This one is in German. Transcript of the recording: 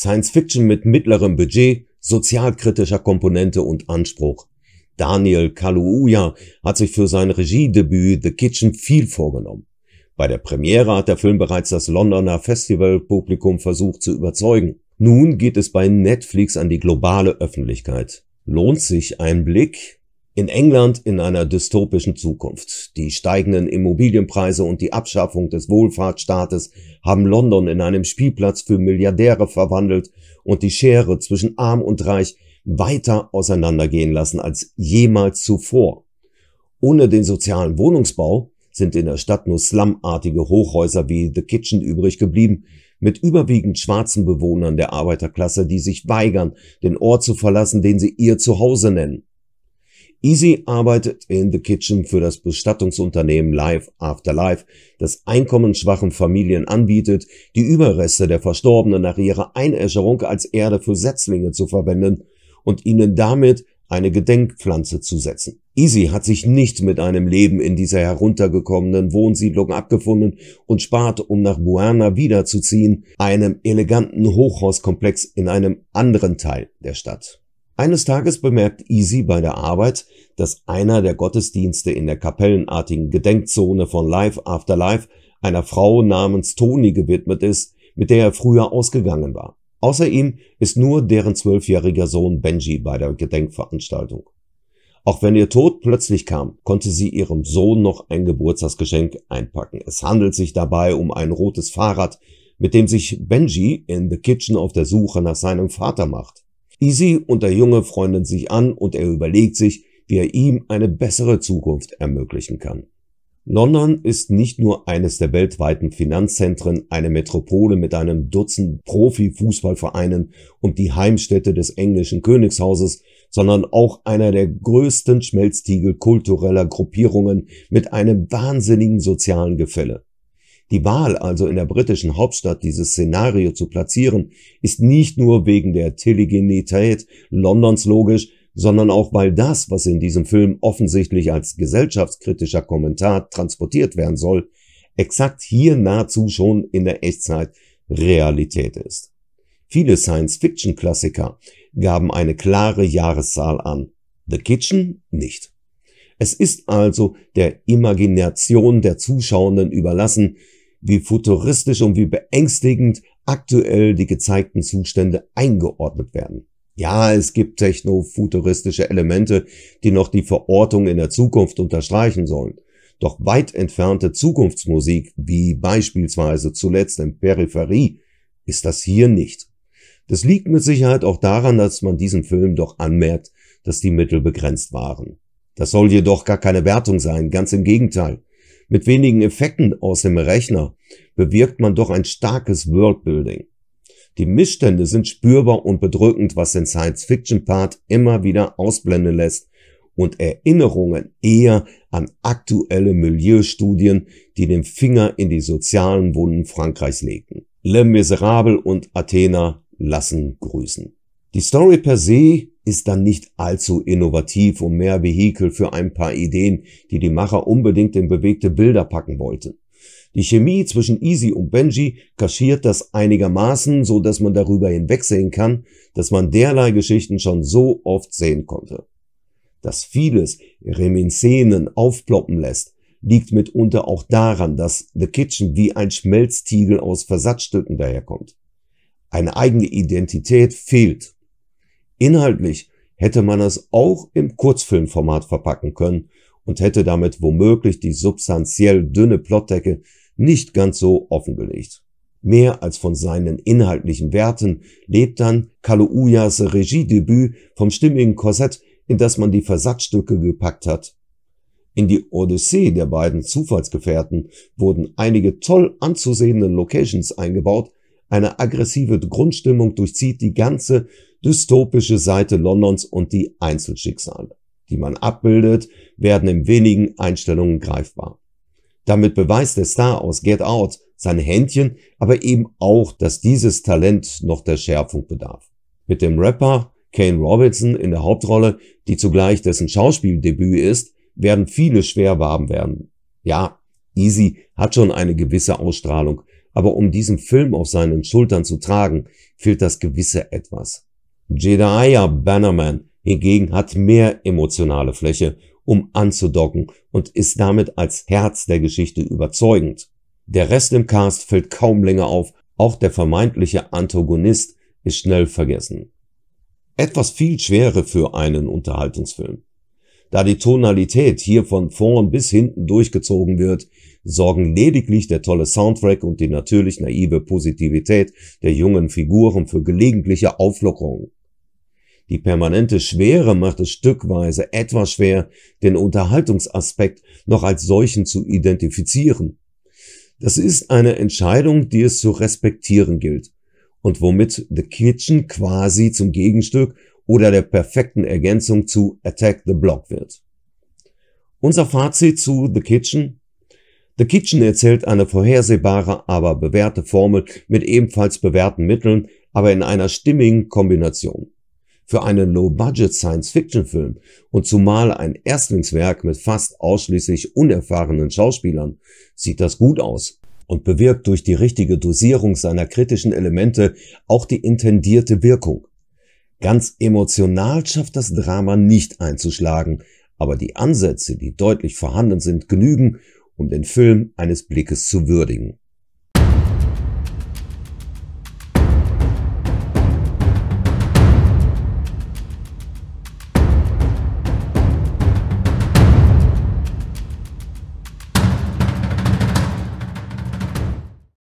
Science Fiction mit mittlerem Budget, sozialkritischer Komponente und Anspruch. Daniel Kaluuya hat sich für sein Regiedebüt The Kitchen viel vorgenommen. Bei der Premiere hat der Film bereits das Londoner Festivalpublikum versucht zu überzeugen. Nun geht es bei Netflix an die globale Öffentlichkeit. Lohnt sich ein Blick? In England in einer dystopischen Zukunft. Die steigenden Immobilienpreise und die Abschaffung des Wohlfahrtsstaates haben London in einem Spielplatz für Milliardäre verwandelt und die Schere zwischen arm und reich weiter auseinandergehen lassen als jemals zuvor. Ohne den sozialen Wohnungsbau sind in der Stadt nur slumartige Hochhäuser wie The Kitchen übrig geblieben, mit überwiegend schwarzen Bewohnern der Arbeiterklasse, die sich weigern, den Ort zu verlassen, den sie ihr Zuhause nennen. Easy arbeitet in The Kitchen für das Bestattungsunternehmen Life After Life, das einkommensschwachen Familien anbietet, die Überreste der Verstorbenen nach ihrer Einäscherung als Erde für Setzlinge zu verwenden und ihnen damit eine Gedenkpflanze zu setzen. Easy hat sich nicht mit einem Leben in dieser heruntergekommenen Wohnsiedlung abgefunden und spart, um nach Buana wiederzuziehen, einem eleganten Hochhauskomplex in einem anderen Teil der Stadt. Eines Tages bemerkt Easy bei der Arbeit, dass einer der Gottesdienste in der kapellenartigen Gedenkzone von Life After Life einer Frau namens Toni gewidmet ist, mit der er früher ausgegangen war. Außer ihm ist nur deren zwölfjähriger Sohn Benji bei der Gedenkveranstaltung. Auch wenn ihr Tod plötzlich kam, konnte sie ihrem Sohn noch ein Geburtstagsgeschenk einpacken. Es handelt sich dabei um ein rotes Fahrrad, mit dem sich Benji in The Kitchen auf der Suche nach seinem Vater macht. Easy und der Junge freunden sich an und er überlegt sich, wie er ihm eine bessere Zukunft ermöglichen kann. London ist nicht nur eines der weltweiten Finanzzentren, eine Metropole mit einem Dutzend Profifußballvereinen und die Heimstätte des englischen Königshauses, sondern auch einer der größten Schmelztiegel kultureller Gruppierungen mit einem wahnsinnigen sozialen Gefälle. Die Wahl also in der britischen Hauptstadt dieses Szenario zu platzieren, ist nicht nur wegen der Telegenität Londons logisch, sondern auch weil das, was in diesem Film offensichtlich als gesellschaftskritischer Kommentar transportiert werden soll, exakt hier nahezu schon in der Echtzeit Realität ist. Viele Science-Fiction-Klassiker gaben eine klare Jahreszahl an, The Kitchen nicht. Es ist also der Imagination der Zuschauenden überlassen, wie futuristisch und wie beängstigend aktuell die gezeigten Zustände eingeordnet werden. Ja, es gibt techno-futuristische Elemente, die noch die Verortung in der Zukunft unterstreichen sollen. Doch weit entfernte Zukunftsmusik, wie beispielsweise zuletzt in Peripherie, ist das hier nicht. Das liegt mit Sicherheit auch daran, dass man diesem Film doch anmerkt, dass die Mittel begrenzt waren. Das soll jedoch gar keine Wertung sein, ganz im Gegenteil. Mit wenigen Effekten aus dem Rechner bewirkt man doch ein starkes Worldbuilding. Die Missstände sind spürbar und bedrückend, was den Science-Fiction-Part immer wieder ausblenden lässt und Erinnerungen eher an aktuelle Milieustudien, die den Finger in die sozialen Wunden Frankreichs legten. Le Miserable und Athena lassen grüßen. Die Story per se ist dann nicht allzu innovativ und mehr Vehikel für ein paar Ideen, die die Macher unbedingt in bewegte Bilder packen wollten. Die Chemie zwischen Easy und Benji kaschiert das einigermaßen, so dass man darüber hinwegsehen kann, dass man derlei Geschichten schon so oft sehen konnte. Dass vieles Reminiszenzen aufploppen lässt, liegt mitunter auch daran, dass The Kitchen wie ein Schmelztiegel aus Versatzstücken daherkommt. Eine eigene Identität fehlt Inhaltlich hätte man es auch im Kurzfilmformat verpacken können und hätte damit womöglich die substanziell dünne Plotdecke nicht ganz so offengelegt. Mehr als von seinen inhaltlichen Werten lebt dann Kaluuyas Regiedebüt vom stimmigen Korsett, in das man die Versatzstücke gepackt hat. In die Odyssee der beiden Zufallsgefährten wurden einige toll anzusehende Locations eingebaut, eine aggressive Grundstimmung durchzieht die ganze dystopische Seite Londons und die Einzelschicksale, die man abbildet, werden in wenigen Einstellungen greifbar. Damit beweist der Star aus Get Out sein Händchen, aber eben auch, dass dieses Talent noch der Schärfung bedarf. Mit dem Rapper Kane Robinson in der Hauptrolle, die zugleich dessen Schauspieldebüt ist, werden viele schwer warm werden. Ja, Easy hat schon eine gewisse Ausstrahlung, aber um diesen Film auf seinen Schultern zu tragen, fehlt das gewisse etwas. Jedediah Bannerman hingegen hat mehr emotionale Fläche, um anzudocken und ist damit als Herz der Geschichte überzeugend. Der Rest im Cast fällt kaum länger auf, auch der vermeintliche Antagonist ist schnell vergessen. Etwas viel schwerer für einen Unterhaltungsfilm. Da die Tonalität hier von vorn bis hinten durchgezogen wird, sorgen lediglich der tolle Soundtrack und die natürlich naive Positivität der jungen Figuren für gelegentliche Auflockerungen. Die permanente Schwere macht es stückweise etwas schwer, den Unterhaltungsaspekt noch als solchen zu identifizieren. Das ist eine Entscheidung, die es zu respektieren gilt und womit The Kitchen quasi zum Gegenstück oder der perfekten Ergänzung zu Attack the Block wird. Unser Fazit zu The Kitchen? The Kitchen erzählt eine vorhersehbare, aber bewährte Formel mit ebenfalls bewährten Mitteln, aber in einer stimmigen Kombination für einen Low-Budget Science-Fiction-Film und zumal ein Erstlingswerk mit fast ausschließlich unerfahrenen Schauspielern sieht das gut aus und bewirkt durch die richtige Dosierung seiner kritischen Elemente auch die intendierte Wirkung. Ganz emotional schafft das Drama nicht einzuschlagen, aber die Ansätze, die deutlich vorhanden sind, genügen, um den Film eines Blickes zu würdigen.